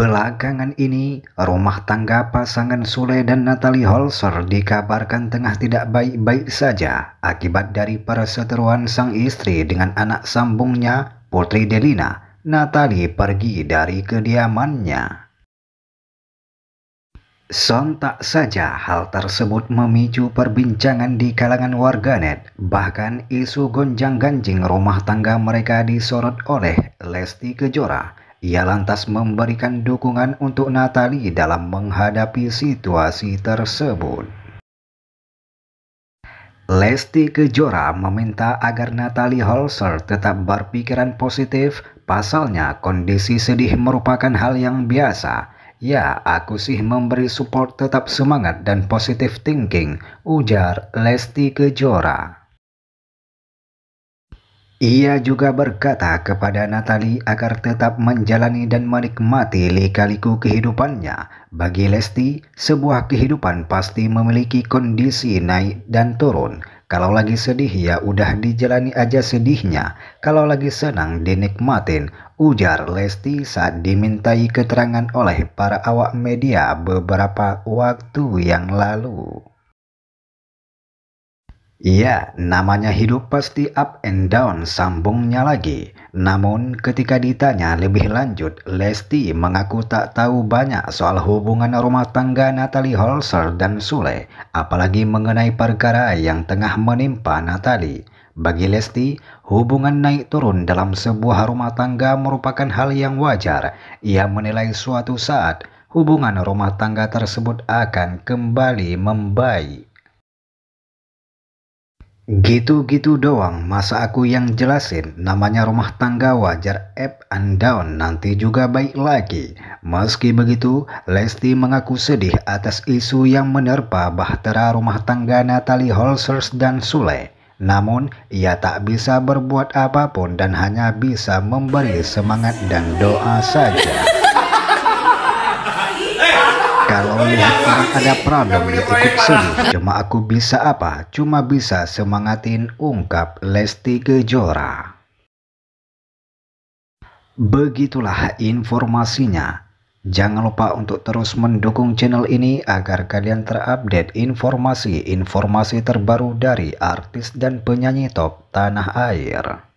Belakangan ini, rumah tangga pasangan Sule dan Natalie Holzer dikabarkan tengah tidak baik-baik saja akibat dari perseteruan sang istri dengan anak sambungnya, Putri Delina. Natalie pergi dari kediamannya. Sontak saja hal tersebut memicu perbincangan di kalangan warganet, bahkan isu gonjang-ganjing rumah tangga mereka disorot oleh Lesti Kejora ia lantas memberikan dukungan untuk Natali dalam menghadapi situasi tersebut. Lesti Kejora meminta agar Natalie Holzer tetap berpikiran positif, pasalnya kondisi sedih merupakan hal yang biasa. Ya, aku sih memberi support tetap semangat dan positive thinking, ujar Lesti Kejora. Ia juga berkata kepada Natali agar tetap menjalani dan menikmati lika-liku kehidupannya. Bagi Lesti, sebuah kehidupan pasti memiliki kondisi naik dan turun. Kalau lagi sedih ya udah dijalani aja sedihnya. Kalau lagi senang dinikmatin, ujar Lesti saat dimintai keterangan oleh para awak media beberapa waktu yang lalu. Iya, namanya hidup pasti up and down sambungnya lagi. Namun ketika ditanya lebih lanjut, Lesti mengaku tak tahu banyak soal hubungan rumah tangga Natalie Holzer dan Sule, apalagi mengenai perkara yang tengah menimpa Natalie. Bagi Lesti, hubungan naik turun dalam sebuah rumah tangga merupakan hal yang wajar. Ia menilai suatu saat hubungan rumah tangga tersebut akan kembali membaik. Gitu-gitu doang, masa aku yang jelasin namanya rumah tangga wajar up and down nanti juga baik lagi. Meski begitu, Lesti mengaku sedih atas isu yang menerpa bahtera rumah tangga Natalie Holsters dan Sule. Namun, ia tak bisa berbuat apapun dan hanya bisa memberi semangat dan doa saja. Kalau lihat orang ada problem ikut sedih. Cuma aku bisa apa? Cuma bisa semangatin ungkap Lesti Kejora. Begitulah informasinya. Jangan lupa untuk terus mendukung channel ini agar kalian terupdate informasi-informasi terbaru dari artis dan penyanyi top tanah air.